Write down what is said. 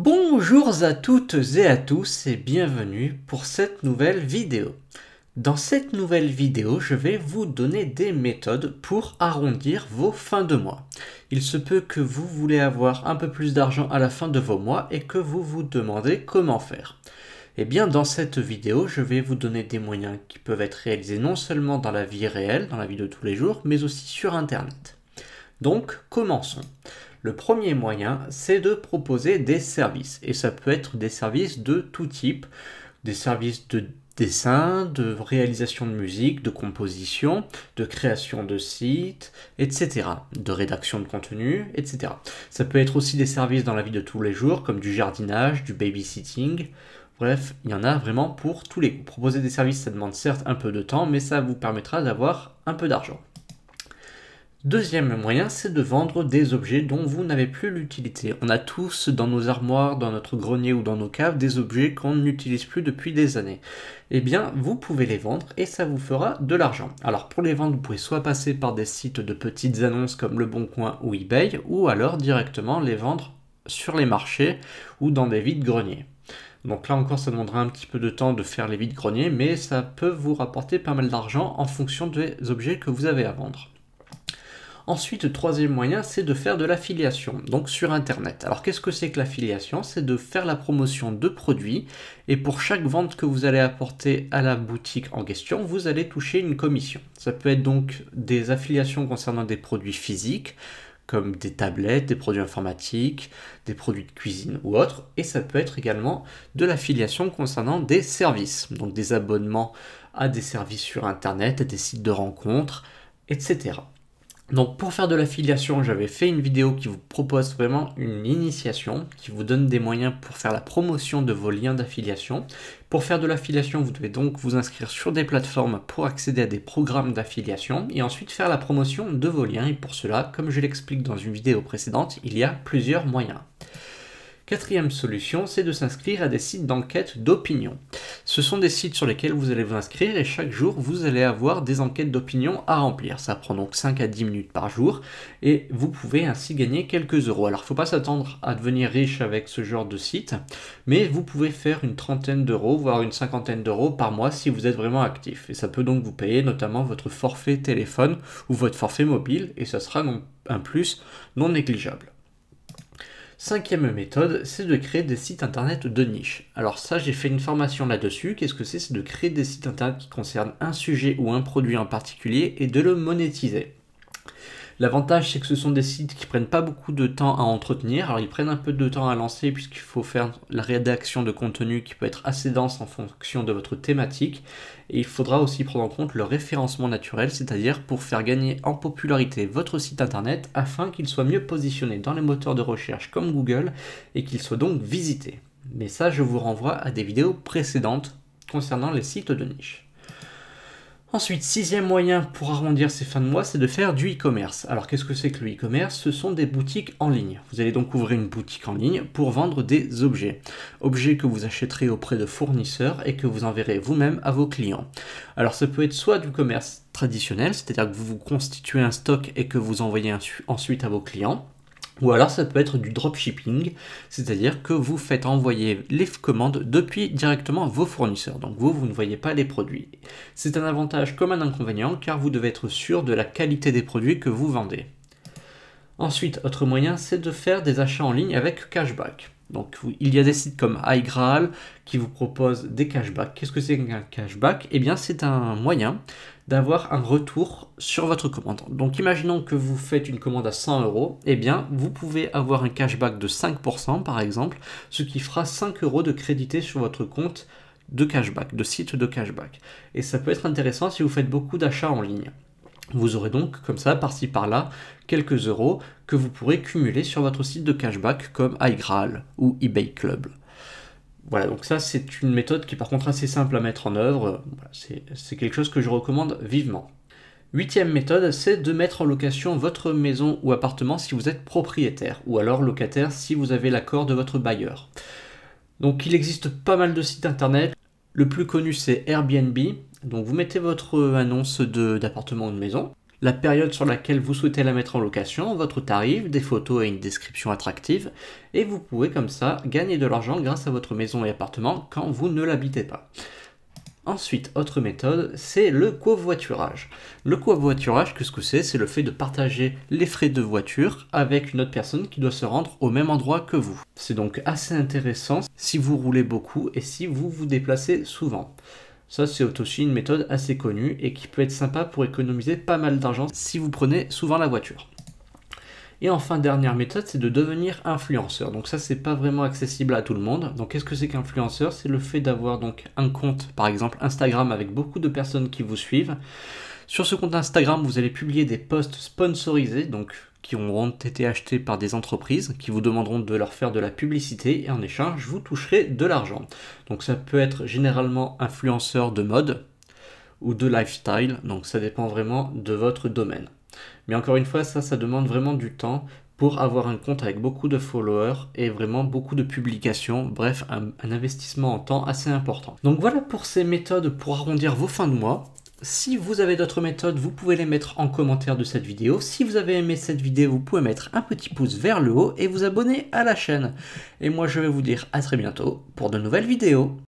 Bonjour à toutes et à tous et bienvenue pour cette nouvelle vidéo. Dans cette nouvelle vidéo, je vais vous donner des méthodes pour arrondir vos fins de mois. Il se peut que vous voulez avoir un peu plus d'argent à la fin de vos mois et que vous vous demandez comment faire. Eh bien, dans cette vidéo, je vais vous donner des moyens qui peuvent être réalisés non seulement dans la vie réelle, dans la vie de tous les jours, mais aussi sur Internet. Donc, commençons. Le premier moyen, c'est de proposer des services. Et ça peut être des services de tout type, des services de dessin, de réalisation de musique, de composition, de création de sites, etc. De rédaction de contenu, etc. Ça peut être aussi des services dans la vie de tous les jours, comme du jardinage, du babysitting. Bref, il y en a vraiment pour tous les goûts. Proposer des services, ça demande certes un peu de temps, mais ça vous permettra d'avoir un peu d'argent. Deuxième moyen, c'est de vendre des objets dont vous n'avez plus l'utilité. On a tous dans nos armoires, dans notre grenier ou dans nos caves des objets qu'on n'utilise plus depuis des années. Eh bien, vous pouvez les vendre et ça vous fera de l'argent. Alors pour les vendre, vous pouvez soit passer par des sites de petites annonces comme Le Bon Coin ou eBay, ou alors directement les vendre sur les marchés ou dans des vides greniers. Donc là encore, ça demandera un petit peu de temps de faire les vides greniers, mais ça peut vous rapporter pas mal d'argent en fonction des objets que vous avez à vendre. Ensuite, troisième moyen, c'est de faire de l'affiliation, donc sur Internet. Alors qu'est-ce que c'est que l'affiliation C'est de faire la promotion de produits et pour chaque vente que vous allez apporter à la boutique en question, vous allez toucher une commission. Ça peut être donc des affiliations concernant des produits physiques, comme des tablettes, des produits informatiques, des produits de cuisine ou autres. Et ça peut être également de l'affiliation concernant des services, donc des abonnements à des services sur Internet, à des sites de rencontres, etc. Donc pour faire de l'affiliation, j'avais fait une vidéo qui vous propose vraiment une initiation, qui vous donne des moyens pour faire la promotion de vos liens d'affiliation. Pour faire de l'affiliation, vous devez donc vous inscrire sur des plateformes pour accéder à des programmes d'affiliation et ensuite faire la promotion de vos liens. Et pour cela, comme je l'explique dans une vidéo précédente, il y a plusieurs moyens. Quatrième solution, c'est de s'inscrire à des sites d'enquête d'opinion. Ce sont des sites sur lesquels vous allez vous inscrire et chaque jour vous allez avoir des enquêtes d'opinion à remplir. Ça prend donc 5 à 10 minutes par jour et vous pouvez ainsi gagner quelques euros. Alors faut pas s'attendre à devenir riche avec ce genre de site, mais vous pouvez faire une trentaine d'euros, voire une cinquantaine d'euros par mois si vous êtes vraiment actif. Et ça peut donc vous payer notamment votre forfait téléphone ou votre forfait mobile et ça sera un plus non négligeable. Cinquième méthode, c'est de créer des sites internet de niche. Alors ça, j'ai fait une formation là-dessus. Qu'est-ce que c'est C'est de créer des sites internet qui concernent un sujet ou un produit en particulier et de le monétiser. L'avantage, c'est que ce sont des sites qui prennent pas beaucoup de temps à entretenir. Alors, ils prennent un peu de temps à lancer puisqu'il faut faire la rédaction de contenu qui peut être assez dense en fonction de votre thématique. Et il faudra aussi prendre en compte le référencement naturel, c'est-à-dire pour faire gagner en popularité votre site internet afin qu'il soit mieux positionné dans les moteurs de recherche comme Google et qu'il soit donc visité. Mais ça, je vous renvoie à des vidéos précédentes concernant les sites de niche. Ensuite, sixième moyen pour arrondir ces fins de mois, c'est de faire du e-commerce. Alors qu'est-ce que c'est que le e-commerce Ce sont des boutiques en ligne. Vous allez donc ouvrir une boutique en ligne pour vendre des objets. Objets que vous achèterez auprès de fournisseurs et que vous enverrez vous-même à vos clients. Alors ça peut être soit du commerce traditionnel, c'est-à-dire que vous vous constituez un stock et que vous envoyez ensuite à vos clients ou alors ça peut être du dropshipping, c'est-à-dire que vous faites envoyer les commandes depuis directement vos fournisseurs. Donc vous, vous ne voyez pas les produits. C'est un avantage comme un inconvénient car vous devez être sûr de la qualité des produits que vous vendez. Ensuite, autre moyen, c'est de faire des achats en ligne avec cashback. Donc il y a des sites comme iGraal qui vous proposent des cashbacks. Qu'est-ce que c'est qu'un cashback Eh bien c'est un moyen d'avoir un retour sur votre commande. Donc imaginons que vous faites une commande à 100 euros, eh bien vous pouvez avoir un cashback de 5% par exemple, ce qui fera 5 euros de crédité sur votre compte de cashback, de site de cashback. Et ça peut être intéressant si vous faites beaucoup d'achats en ligne. Vous aurez donc comme ça, par-ci par-là, quelques euros que vous pourrez cumuler sur votre site de cashback comme iGraal ou eBay Club. Voilà, donc ça c'est une méthode qui par contre assez simple à mettre en œuvre, c'est quelque chose que je recommande vivement. Huitième méthode, c'est de mettre en location votre maison ou appartement si vous êtes propriétaire, ou alors locataire si vous avez l'accord de votre bailleur. Donc il existe pas mal de sites internet, le plus connu c'est Airbnb, donc vous mettez votre annonce d'appartement ou de maison, la période sur laquelle vous souhaitez la mettre en location, votre tarif, des photos et une description attractive, et vous pouvez comme ça gagner de l'argent grâce à votre maison et appartement quand vous ne l'habitez pas. Ensuite, autre méthode, c'est le covoiturage. Le covoiturage, qu'est-ce que c'est C'est le fait de partager les frais de voiture avec une autre personne qui doit se rendre au même endroit que vous. C'est donc assez intéressant si vous roulez beaucoup et si vous vous déplacez souvent. Ça, c'est aussi une méthode assez connue et qui peut être sympa pour économiser pas mal d'argent si vous prenez souvent la voiture. Et enfin, dernière méthode, c'est de devenir influenceur. Donc ça, c'est pas vraiment accessible à tout le monde. Donc qu'est-ce que c'est qu'influenceur C'est le fait d'avoir donc un compte, par exemple Instagram, avec beaucoup de personnes qui vous suivent. Sur ce compte Instagram, vous allez publier des posts sponsorisés, donc qui auront été achetés par des entreprises qui vous demanderont de leur faire de la publicité et en échange, vous toucherez de l'argent. Donc ça peut être généralement influenceur de mode ou de lifestyle, donc ça dépend vraiment de votre domaine. Mais encore une fois, ça, ça demande vraiment du temps pour avoir un compte avec beaucoup de followers et vraiment beaucoup de publications, bref, un investissement en temps assez important. Donc voilà pour ces méthodes pour arrondir vos fins de mois. Si vous avez d'autres méthodes, vous pouvez les mettre en commentaire de cette vidéo. Si vous avez aimé cette vidéo, vous pouvez mettre un petit pouce vers le haut et vous abonner à la chaîne. Et moi, je vais vous dire à très bientôt pour de nouvelles vidéos.